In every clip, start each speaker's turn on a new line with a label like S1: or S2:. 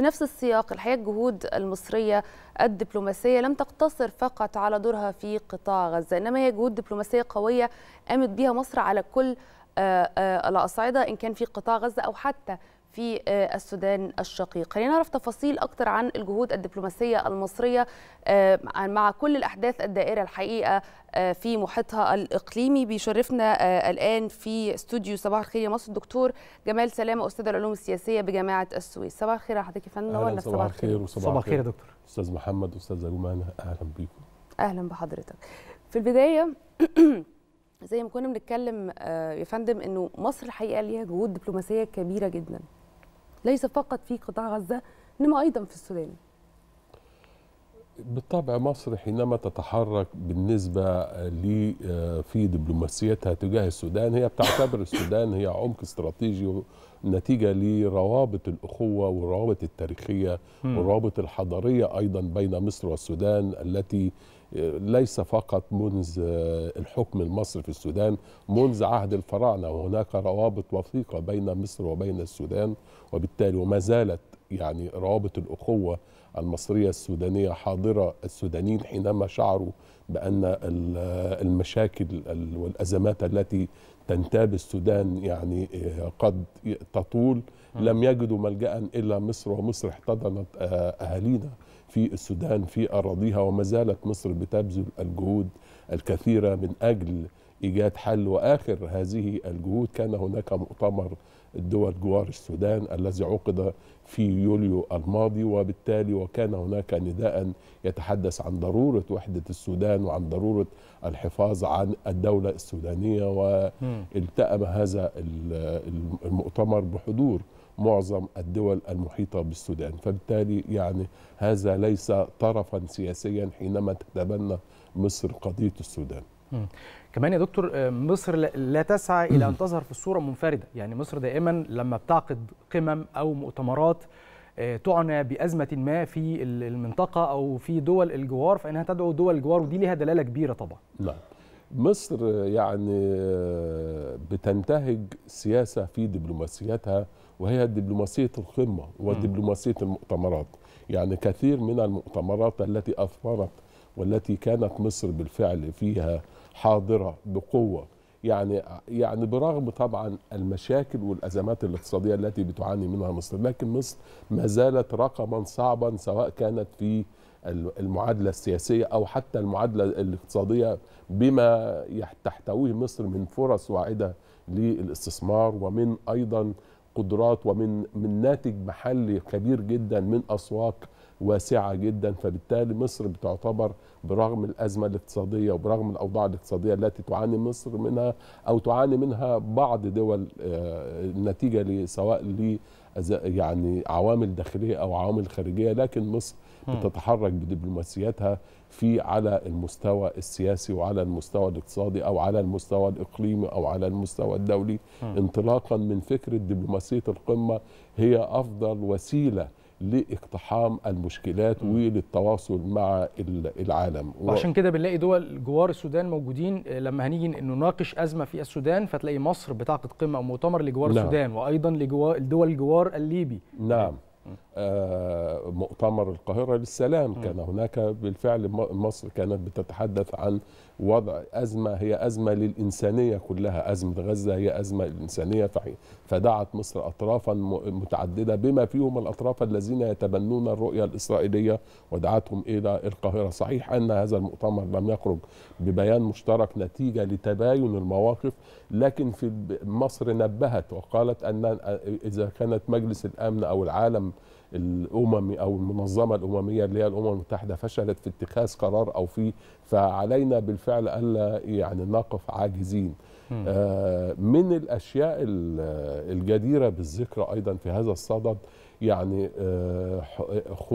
S1: في نفس السياق الحقيقة الجهود المصرية الدبلوماسية لم تقتصر فقط على دورها في قطاع غزة إنما هي جهود دبلوماسية قوية قامت بها مصر على كل آه، آه، الأصعدة إن كان في قطاع غزة أو حتى في آه، السودان الشقيق خلينا نعرف تفاصيل أكثر عن الجهود الدبلوماسية المصرية آه، مع كل الأحداث الدائرة الحقيقة آه، في محيطها الإقليمي بيشرفنا الآن في استوديو صباح الخير يا مصر الدكتور جمال سلامة أستاذ العلوم السياسية بجامعة السويس صباح الخير يا حضرتك يا فندم ولا صباح الخير صباح الخير
S2: يا دكتور أستاذ محمد أستاذ رومانا أهلا بيكم
S1: أهلا بحضرتك في البداية زي ما كنا بنتكلم يا فندم انه مصر الحقيقه ليها جهود دبلوماسيه كبيره جدا ليس فقط في قطاع غزة إنما أيضا في السودان
S2: بالطبع مصر حينما تتحرك بالنسبة ل آه، في دبلوماسيتها تجاه السودان هي بتعتبر السودان هي عمق استراتيجي نتيجة لروابط الأخوة والروابط التاريخية والروابط الحضارية أيضا بين مصر والسودان التي ليس فقط منذ الحكم المصري في السودان منذ عهد الفراعنة وهناك روابط وثيقة بين مصر وبين السودان وبالتالي وما زالت يعني روابط الأخوة المصرية السودانية حاضرة السودانيين حينما شعروا بأن المشاكل والأزمات التي تنتاب السودان يعني آه، قد تطول لم يجدوا ملجأ إلا مصر ومصر احتضنت آه، أهالينا في السودان في أراضيها وما زالت مصر بتبذل الجهود الكثيرة من أجل ايجاد حل واخر هذه الجهود كان هناك مؤتمر الدول جوار السودان الذي عقد في يوليو الماضي وبالتالي وكان هناك نداء يتحدث عن ضروره وحده السودان وعن ضروره الحفاظ عن الدوله السودانيه والتأم هذا المؤتمر بحضور معظم الدول المحيطة بالسودان فبالتالي يعني هذا ليس طرفا سياسيا حينما تتبنى مصر قضية السودان
S3: كمان يا دكتور آه، مصر لا تسعى الى ان تظهر في الصوره منفرده يعني مصر دائما لما بتعقد قمم او مؤتمرات آه، تعنى بازمه ما في المنطقه او في دول الجوار فانها تدعو دول الجوار ودي ليها دلاله كبيره طبعا
S2: نعم مصر آه، يعني بتنتهج سياسه في دبلوماسيتها وهي دبلوماسيه القمه ودبلوماسيه المؤتمرات يعني كثير من المؤتمرات التي اثمرت والتي كانت مصر بالفعل فيها حاضره بقوه يعني يعني برغم طبعا المشاكل والازمات الاقتصاديه التي بتعاني منها مصر لكن مصر ما زالت رقما صعبا سواء كانت في المعادله السياسيه او حتى المعادله الاقتصاديه بما تحتويه مصر من فرص واعده للاستثمار ومن ايضا قدرات ومن من ناتج محلي كبير جدا من اسواق واسعة جدا فبالتالي مصر بتعتبر برغم الأزمة الاقتصادية وبرغم الأوضاع الاقتصادية التي تعاني مصر منها أو تعاني منها بعض دول آه، نتيجة سواء ل يعني عوامل داخلية أو عوامل خارجية لكن مصر بتتحرك بدبلوماسياتها في على المستوى السياسي وعلى المستوى الاقتصادي او على المستوى الاقليمي او على المستوى الدولي انطلاقا من فكره دبلوماسيه القمه هي افضل وسيله لاقتحام المشكلات وللتواصل مع العالم وعشان كده
S3: بنلاقي دول جوار السودان موجودين آه، لما هنيجي نناقش ازمه في السودان فتلاقي مصر بتعقد قمه او مؤتمر لجوار نعم. السودان
S2: وايضا لجوار الدول الجوار الليبي نعم آه مؤتمر القاهره للسلام كان هناك بالفعل مصر كانت بتتحدث عن وضع أزمة هي أزمة للإنسانية كلها أزمة غزة هي أزمة للإنسانية فدعت مصر أطرافا متعددة بما فيهم الأطراف الذين يتبنون الرؤية الإسرائيلية ودعتهم إلى القاهرة صحيح أن هذا المؤتمر لم يخرج ببيان مشترك نتيجة لتباين المواقف لكن في مصر نبهت وقالت أن إذا كانت مجلس الأمن أو العالم الامم او المنظمه الامميه اللي هي الامم المتحده فشلت في اتخاذ قرار او في فعلينا بالفعل الا يعني نقف عاجزين آه من الاشياء الجديره بالذكر ايضا في هذا الصدد يعني آه،,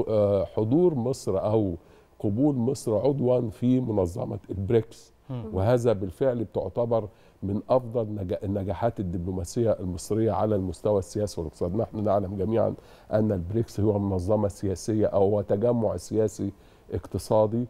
S2: آه حضور مصر او قبول مصر عضوا في منظمه البريكس وهذا بالفعل بتعتبر من افضل النجاحات الدبلوماسيه المصريه على المستوى السياسي والاقتصادي، نحن نعلم جميعا ان البريكس هو منظمه سياسيه او تجمع سياسي اقتصادي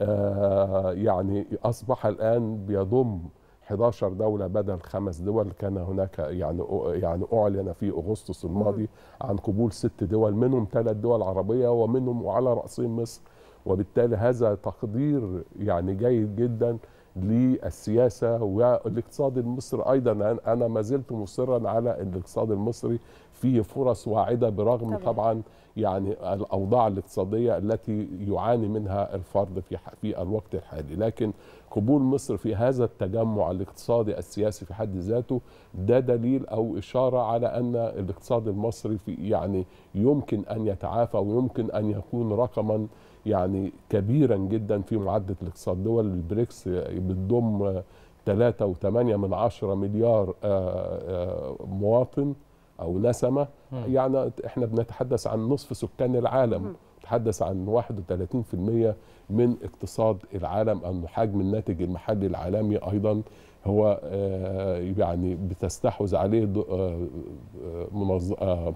S2: آه، يعني اصبح الان بيضم 11 دولة بدل خمس دول كان هناك يعني يعني أعلن في أغسطس الماضي عن قبول ست دول منهم ثلاث دول عربية ومنهم وعلى رأسهم مصر وبالتالي هذا تقدير يعني جيد جدا للسياسة والاقتصاد المصري أيضا أنا ما زلت مصرا على الاقتصاد المصري فيه فرص واعدة برغم طبعا, يعني الأوضاع الاقتصادية التي يعاني منها الفرد في, في الوقت الحالي لكن قبول مصر في هذا التجمع الاقتصادي السياسي في حد ذاته ده دليل أو إشارة على أن الاقتصاد المصري في يعني يمكن أن يتعافى ويمكن أن يكون رقما يعني كبيرا جدا في معدل الاقتصاد دول البريكس بتضم 3.8 من 10 مليار آه، آه، مواطن او نسمه يعني احنا بنتحدث عن نصف سكان العالم نتحدث عن 31% من اقتصاد العالم أن حجم الناتج المحلي العالمي أيضا هو آه، يعني بتستحوذ عليه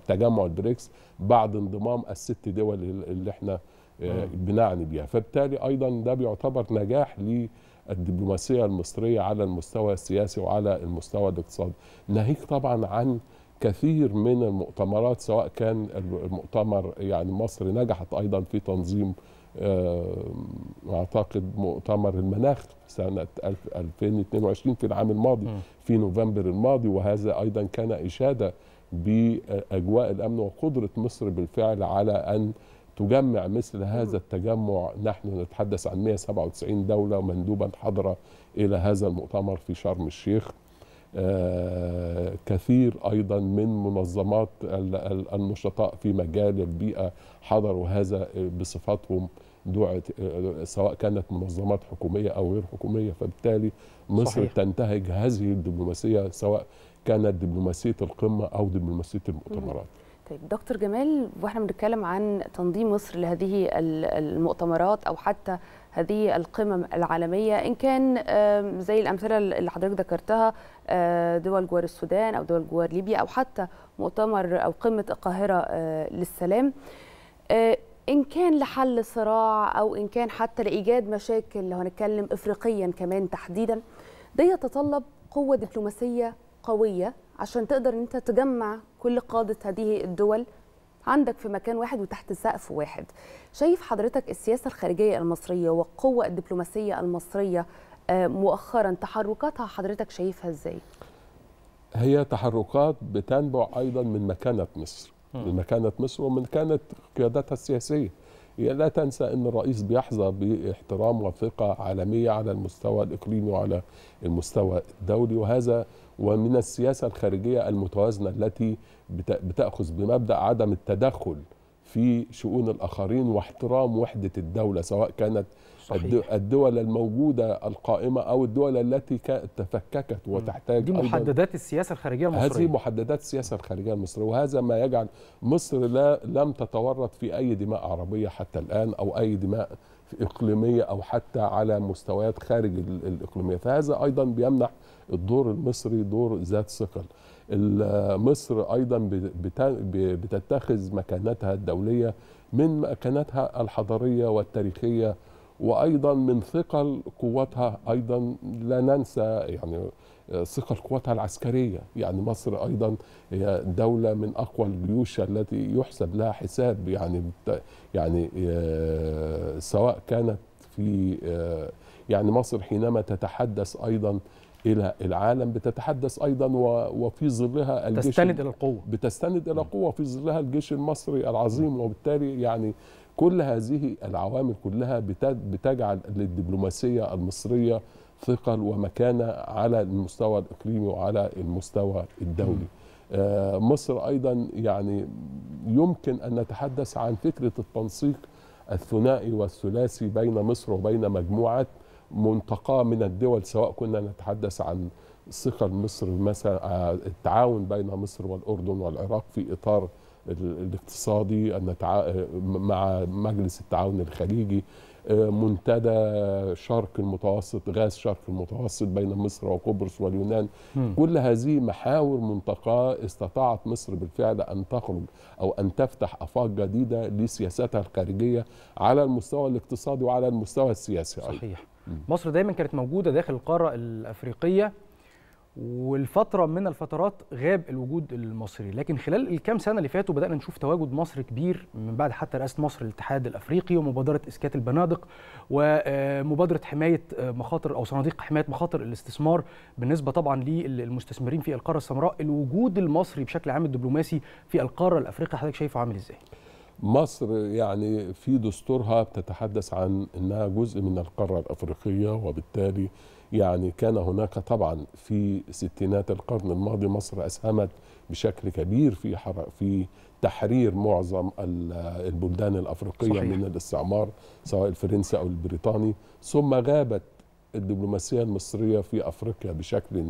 S2: تجمع البريكس بعد انضمام الست دول اللي احنا آه، بنعني بيها فبالتالي أيضا ده بيعتبر نجاح للدبلوماسية المصرية على المستوى السياسي وعلى المستوى الاقتصادي ناهيك طبعا عن كثير من المؤتمرات سواء كان المؤتمر يعني مصر نجحت ايضا في تنظيم آه، اعتقد مؤتمر المناخ سنه 2022 في العام الماضي في نوفمبر الماضي وهذا ايضا كان اشاده باجواء الامن وقدره مصر بالفعل على ان تجمع مثل هذا التجمع نحن نتحدث عن 197 دولة مندوبا حضر إلى هذا المؤتمر في شرم الشيخ آه، كثير أيضا من منظمات النشطاء في مجال البيئة حضروا هذا بصفاتهم دعت آه، سواء كانت منظمات حكومية أو غير حكومية فبالتالي مصر صحيح. تنتهج هذه الدبلوماسية سواء كانت دبلوماسية القمة أو دبلوماسية المؤتمرات
S1: طيب دكتور جمال واحنا بنتكلم عن تنظيم مصر لهذه المؤتمرات او حتى هذه القمم العالميه ان كان زي الامثله اللي حضرتك ذكرتها آه، دول جوار السودان او دول جوار ليبيا او حتى مؤتمر او قمه القاهره آه، للسلام آه، ان كان لحل صراع او ان كان حتى لايجاد مشاكل لو هنتكلم افريقيا كمان تحديدا ده يتطلب قوه دبلوماسيه قويه عشان تقدر ان انت تجمع كل قاده هذه الدول عندك في مكان واحد وتحت سقف واحد شايف حضرتك السياسه الخارجيه المصريه والقوه الدبلوماسيه المصريه آه، مؤخرا تحركاتها حضرتك شايفها ازاي
S2: هي تحركات بتنبع ايضا من مكانه مصر من مكانه مصر ومن كانت قيادتها السياسيه لا تنسى ان الرئيس بيحظى باحترام وثقه عالميه على المستوى الاقليمي وعلى المستوى الدولي وهذا ومن السياسه الخارجيه المتوازنه التي بتاخذ بمبدا عدم التدخل في شؤون الاخرين واحترام وحده الدوله سواء كانت صحيح. الدول الموجودة القائمة أو الدول التي تفككت وتحتاج دي محددات السياسة الخارجية المصرية هذه محددات السياسة الخارجية المصرية وهذا ما يجعل مصر لا لم تتورط في أي دماء عربية حتى الآن أو أي دماء إقليمية أو حتى على مستويات خارج الإقليمية فهذا أيضا بيمنح الدور المصري دور ذات ثقل مصر أيضا بتتخذ مكانتها الدولية من مكانتها الحضارية والتاريخية وايضا من ثقل قواتها ايضا لا ننسى يعني آه، ثقل قواتها العسكريه يعني مصر ايضا هي دوله من اقوى الجيوش التي يحسب لها حساب يعني يعني آه، سواء كانت في آه، يعني مصر حينما تتحدث ايضا الى العالم بتتحدث ايضا وفي ظلها الجيش تستند الى القوه بتستند الى نعم. القوه في ظلها الجيش المصري العظيم وبالتالي يعني كل هذه العوامل كلها بتجعل للدبلوماسية المصرية ثقل ومكانة على المستوى الإقليمي وعلى المستوى الدولي آه، مصر أيضا يعني يمكن أن نتحدث عن فكرة التنسيق الثنائي والثلاثي بين مصر وبين مجموعة منتقاه من الدول سواء كنا نتحدث عن ثقل مصر مثلا آه، التعاون بين مصر والأردن والعراق في إطار الاقتصادي أن مع مجلس التعاون الخليجي آه، منتدى شرق المتوسط غاز شرق المتوسط بين مصر وقبرص واليونان م. كل هذه محاور منطقة استطاعت مصر بالفعل أن تخرج أو أن تفتح أفاق جديدة لسياستها الخارجية على المستوى الاقتصادي وعلى المستوى السياسي صحيح
S3: مصر دايما كانت موجودة داخل القارة الأفريقية والفتره من الفترات غاب الوجود المصري لكن خلال الكام سنه اللي فاتوا بدانا نشوف تواجد مصر كبير من بعد حتى رئاسه مصر الاتحاد الافريقي ومبادره اسكات البنادق ومبادره حمايه آه، مخاطر او صناديق حمايه مخاطر الاستثمار بالنسبه طبعا للمستثمرين في القاره السمراء الوجود المصري بشكل عام الدبلوماسي في القاره الافريقيه حضرتك شايفه عامل ازاي
S2: مصر يعني في دستورها بتتحدث عن انها جزء من القاره الافريقيه وبالتالي يعني كان هناك طبعا في ستينات القرن الماضي مصر اسهمت بشكل كبير في في تحرير معظم البلدان الافريقيه صحيح. من الاستعمار سواء الفرنسي او البريطاني ثم غابت الدبلوماسيه المصريه في افريقيا بشكل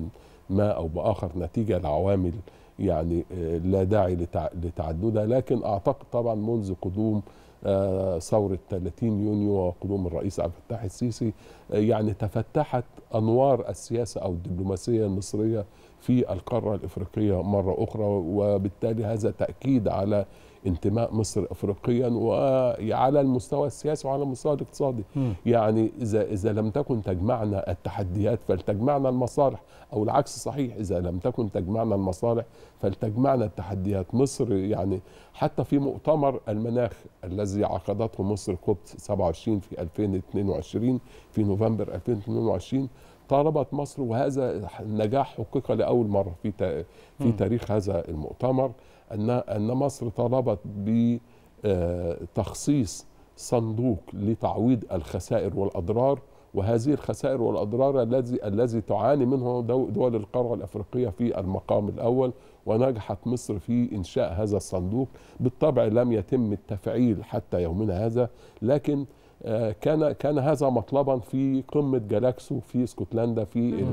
S2: ما او باخر نتيجه لعوامل يعني آه، لا داعي لتعددها لكن اعتقد طبعا منذ قدوم آه، ثورة 30 يونيو وقدوم الرئيس عبد الفتاح السيسي آه، يعني تفتحت أنوار السياسة أو الدبلوماسية المصرية في القارة الإفريقية مرة أخرى وبالتالي هذا تأكيد على انتماء مصر افريقيا وعلى المستوى السياسي وعلى المستوى الاقتصادي يعني اذا اذا لم تكن تجمعنا التحديات فلتجمعنا المصالح او العكس صحيح اذا لم تكن تجمعنا المصالح فلتجمعنا التحديات مصر يعني حتى في مؤتمر المناخ الذي عقدته مصر كوب 27 في 2022 في نوفمبر 2022 طالبت مصر وهذا النجاح حقق لاول مره في في تاريخ هذا المؤتمر ان ان مصر طالبت بتخصيص آه، صندوق لتعويض الخسائر والاضرار وهذه الخسائر والاضرار الذي الذي تعاني منه دول القاره الافريقيه في المقام الاول ونجحت مصر في انشاء هذا الصندوق بالطبع لم يتم التفعيل حتى يومنا هذا لكن آه، كان كان هذا مطلبا في قمه جالاكسو في اسكتلندا في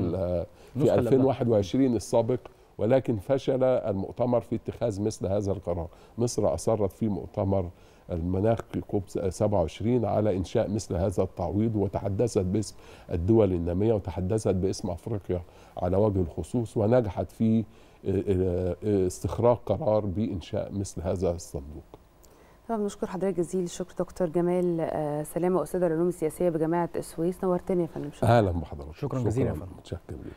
S2: في 2021 السابق ولكن فشل المؤتمر في اتخاذ مثل هذا القرار مصر اصرت في مؤتمر المناخ كوب 27 على انشاء مثل هذا التعويض وتحدثت باسم الدول الناميه وتحدثت باسم افريقيا على وجه الخصوص ونجحت في آه، آه، استخراج قرار بانشاء مثل هذا الصندوق
S1: طبعا بنشكر حضرتك جزيل الشكر دكتور جمال آه، سلامه استاذ العلوم السياسيه بجامعه السويس نورتني يا فندم شكرا
S2: اهلا بحضرتك شكرا, شكرا جزيلا يا فندم